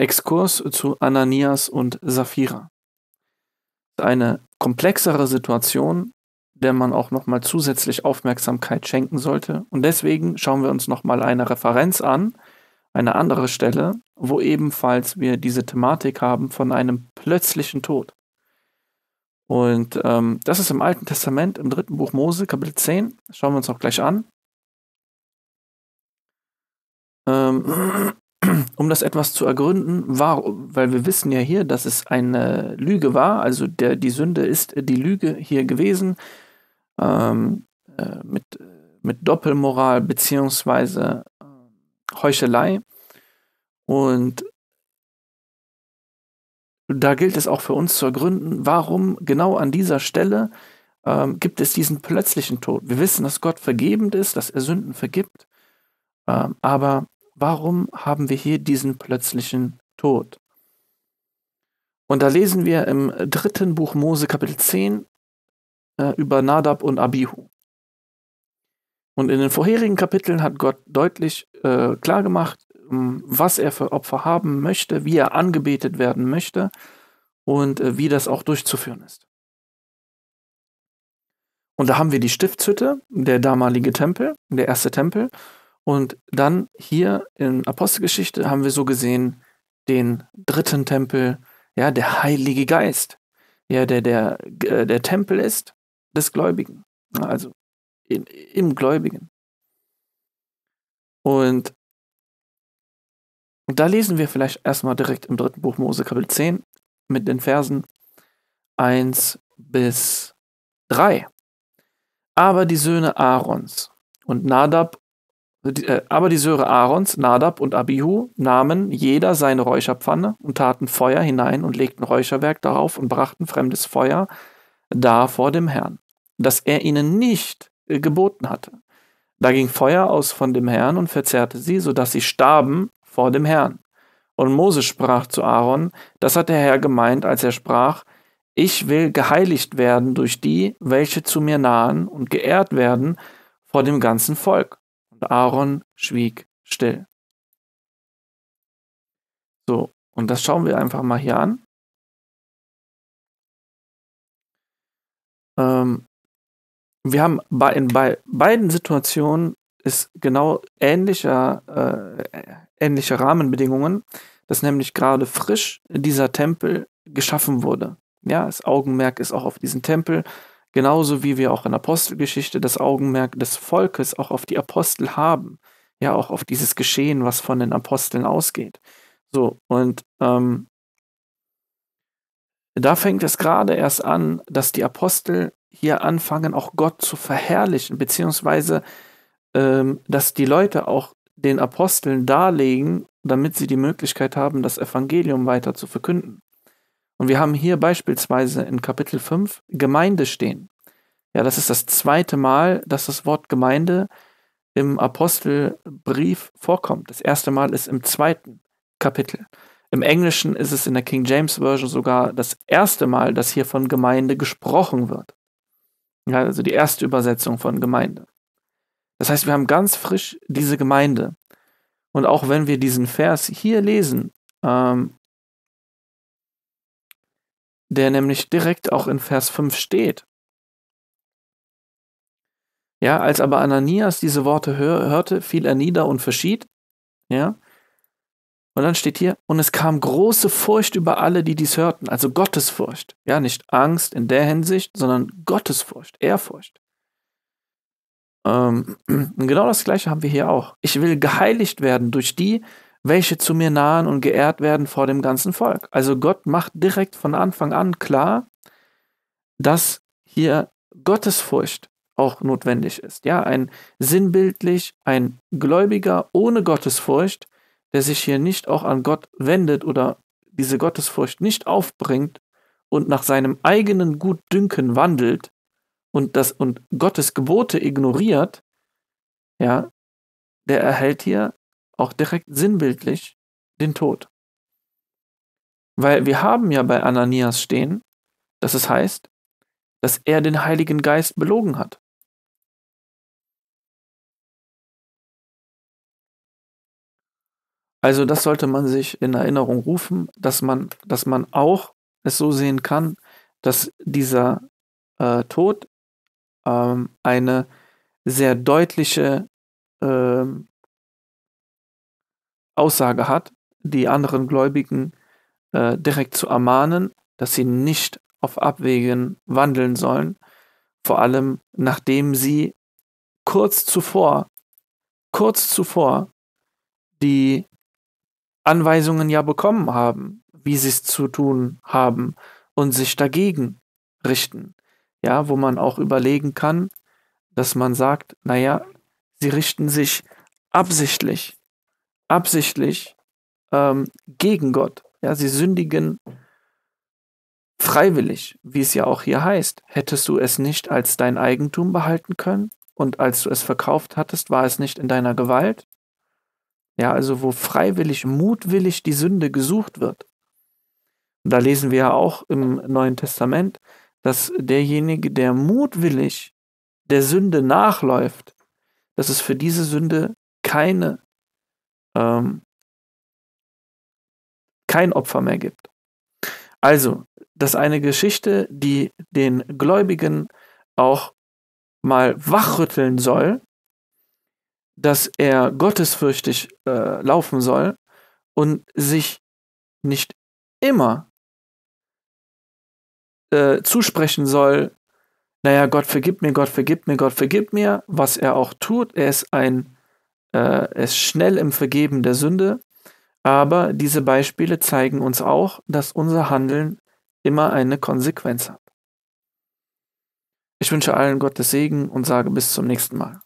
Exkurs zu Ananias und Sapphira. Eine komplexere Situation, der man auch nochmal zusätzlich Aufmerksamkeit schenken sollte. Und deswegen schauen wir uns nochmal eine Referenz an, eine andere Stelle, wo ebenfalls wir diese Thematik haben von einem plötzlichen Tod. Und ähm, das ist im Alten Testament, im dritten Buch Mose, Kapitel 10. Das schauen wir uns auch gleich an. Ähm, um das etwas zu ergründen, war, weil wir wissen ja hier, dass es eine Lüge war, also der, die Sünde ist die Lüge hier gewesen, ähm, äh, mit, mit Doppelmoral bzw. Äh, Heuchelei. Und da gilt es auch für uns zu ergründen, warum genau an dieser Stelle ähm, gibt es diesen plötzlichen Tod. Wir wissen, dass Gott vergebend ist, dass er Sünden vergibt, ähm, aber warum haben wir hier diesen plötzlichen Tod? Und da lesen wir im dritten Buch Mose Kapitel 10 äh, über Nadab und Abihu. Und in den vorherigen Kapiteln hat Gott deutlich äh, klargemacht, ähm, was er für Opfer haben möchte, wie er angebetet werden möchte und äh, wie das auch durchzuführen ist. Und da haben wir die Stiftshütte, der damalige Tempel, der erste Tempel. Und dann hier in Apostelgeschichte haben wir so gesehen den dritten Tempel, ja, der Heilige Geist, ja, der der, äh, der Tempel ist des Gläubigen, also in, im Gläubigen. Und da lesen wir vielleicht erstmal direkt im dritten Buch Mose Kapitel 10 mit den Versen 1 bis 3. Aber die Söhne Aarons und Nadab äh, aber die Söhre Aarons, Nadab und Abihu, nahmen jeder seine Räucherpfanne und taten Feuer hinein und legten Räucherwerk darauf und brachten fremdes Feuer da vor dem Herrn, das er ihnen nicht äh, geboten hatte. Da ging Feuer aus von dem Herrn und verzehrte sie, so dass sie starben vor dem Herrn. Und Mose sprach zu Aaron, das hat der Herr gemeint, als er sprach, ich will geheiligt werden durch die, welche zu mir nahen und geehrt werden vor dem ganzen Volk. Und Aaron schwieg still. So, und das schauen wir einfach mal hier an. Ähm, wir haben bei, in bei beiden Situationen ist genau ähnlicher, äh, ähnliche Rahmenbedingungen, dass nämlich gerade frisch dieser Tempel geschaffen wurde. Ja, das Augenmerk ist auch auf diesen Tempel. Genauso wie wir auch in Apostelgeschichte das Augenmerk des Volkes auch auf die Apostel haben. Ja, auch auf dieses Geschehen, was von den Aposteln ausgeht. So, und ähm, da fängt es gerade erst an, dass die Apostel hier anfangen, auch Gott zu verherrlichen, beziehungsweise ähm, dass die Leute auch den Aposteln darlegen, damit sie die Möglichkeit haben, das Evangelium weiter zu verkünden. Und wir haben hier beispielsweise in Kapitel 5 Gemeinde stehen. Ja, das ist das zweite Mal, dass das Wort Gemeinde im Apostelbrief vorkommt. Das erste Mal ist im zweiten Kapitel. Im Englischen ist es in der King James Version sogar das erste Mal, dass hier von Gemeinde gesprochen wird. Ja, also die erste Übersetzung von Gemeinde. Das heißt, wir haben ganz frisch diese Gemeinde. Und auch wenn wir diesen Vers hier lesen, ähm, der nämlich direkt auch in Vers 5 steht. Ja, als aber Ananias diese Worte hör hörte, fiel er nieder und verschied. Ja. Und dann steht hier, und es kam große Furcht über alle, die dies hörten, also Gottesfurcht. Ja, nicht Angst in der Hinsicht, sondern Gottesfurcht, Ehrfurcht. Ähm, genau das gleiche haben wir hier auch. Ich will geheiligt werden durch die, welche zu mir nahen und geehrt werden vor dem ganzen Volk. Also Gott macht direkt von Anfang an klar, dass hier Gottesfurcht auch notwendig ist. Ja, ein sinnbildlich, ein Gläubiger ohne Gottesfurcht, der sich hier nicht auch an Gott wendet oder diese Gottesfurcht nicht aufbringt und nach seinem eigenen Gutdünken wandelt und das und Gottes Gebote ignoriert, ja, der erhält hier auch direkt sinnbildlich den Tod. Weil wir haben ja bei Ananias stehen, dass es heißt, dass er den Heiligen Geist belogen hat. Also das sollte man sich in Erinnerung rufen, dass man, dass man auch es so sehen kann, dass dieser äh, Tod ähm, eine sehr deutliche ähm, Aussage hat, die anderen Gläubigen äh, direkt zu ermahnen, dass sie nicht auf Abwägen wandeln sollen, vor allem nachdem sie kurz zuvor, kurz zuvor die Anweisungen ja bekommen haben, wie sie es zu tun haben und sich dagegen richten. Ja, wo man auch überlegen kann, dass man sagt, naja, sie richten sich absichtlich absichtlich ähm, gegen Gott. Ja, sie sündigen freiwillig, wie es ja auch hier heißt. Hättest du es nicht als dein Eigentum behalten können? Und als du es verkauft hattest, war es nicht in deiner Gewalt? Ja, also wo freiwillig, mutwillig die Sünde gesucht wird. Und da lesen wir ja auch im Neuen Testament, dass derjenige, der mutwillig der Sünde nachläuft, dass es für diese Sünde keine ähm, kein Opfer mehr gibt. Also, das ist eine Geschichte, die den Gläubigen auch mal wachrütteln soll, dass er gottesfürchtig äh, laufen soll und sich nicht immer äh, zusprechen soll, naja, Gott vergibt mir, Gott vergibt mir, Gott vergibt mir, was er auch tut. Er ist ein äh, es schnell im Vergeben der Sünde, aber diese Beispiele zeigen uns auch, dass unser Handeln immer eine Konsequenz hat. Ich wünsche allen Gottes Segen und sage bis zum nächsten Mal.